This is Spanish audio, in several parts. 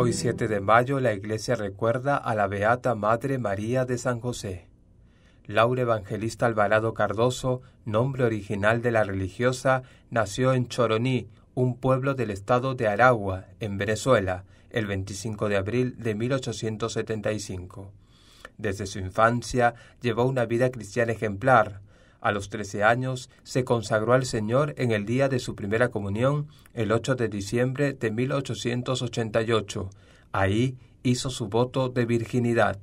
Hoy 7 de mayo la Iglesia recuerda a la Beata Madre María de San José. Laura Evangelista Alvarado Cardoso, nombre original de la religiosa, nació en Choroní, un pueblo del estado de Aragua, en Venezuela, el 25 de abril de 1875. Desde su infancia llevó una vida cristiana ejemplar, a los 13 años se consagró al Señor en el día de su primera comunión, el 8 de diciembre de 1888. Ahí hizo su voto de virginidad.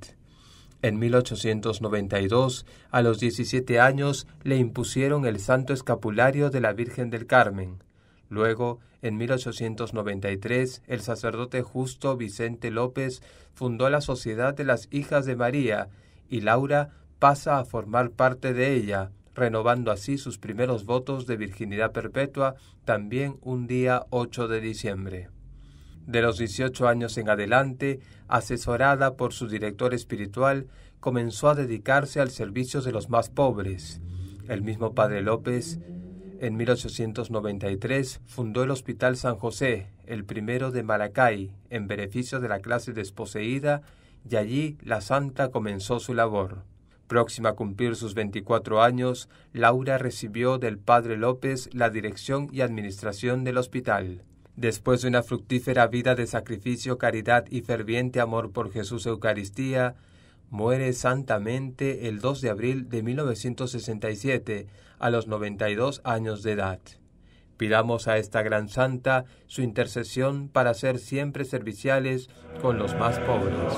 En 1892, a los 17 años, le impusieron el Santo Escapulario de la Virgen del Carmen. Luego, en 1893, el sacerdote justo Vicente López fundó la Sociedad de las Hijas de María y Laura pasa a formar parte de ella renovando así sus primeros votos de virginidad perpetua también un día 8 de diciembre. De los 18 años en adelante, asesorada por su director espiritual, comenzó a dedicarse al servicio de los más pobres. El mismo padre López, en 1893, fundó el Hospital San José, el primero de Maracay, en beneficio de la clase desposeída, y allí la santa comenzó su labor. Próxima a cumplir sus 24 años, Laura recibió del padre López la dirección y administración del hospital. Después de una fructífera vida de sacrificio, caridad y ferviente amor por Jesús Eucaristía, muere santamente el 2 de abril de 1967 a los 92 años de edad. Pidamos a esta gran santa su intercesión para ser siempre serviciales con los más pobres.